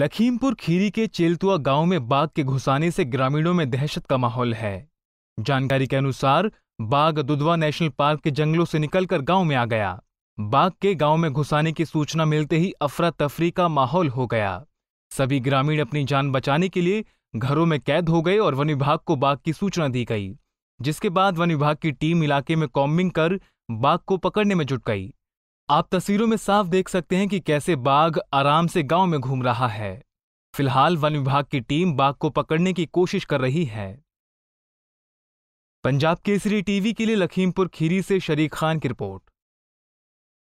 लखीमपुर खीरी के चेलतुआ गांव में बाघ के घुसाने से ग्रामीणों में दहशत का माहौल है जानकारी के अनुसार बाघ दुधवा नेशनल पार्क के जंगलों से निकलकर गांव में आ गया बाघ के गांव में घुसाने की सूचना मिलते ही अफरा तफरी का माहौल हो गया सभी ग्रामीण अपनी जान बचाने के लिए घरों में कैद हो गए और वन विभाग को बाघ की सूचना दी गई जिसके बाद वन विभाग की टीम इलाके में कॉम्बिंग कर बाघ को पकड़ने में जुट गई आप तस्वीरों में साफ देख सकते हैं कि कैसे बाघ आराम से गांव में घूम रहा है फिलहाल वन विभाग की टीम बाघ को पकड़ने की कोशिश कर रही है पंजाब केसरी टीवी के लिए लखीमपुर खीरी से शरीक खान की रिपोर्ट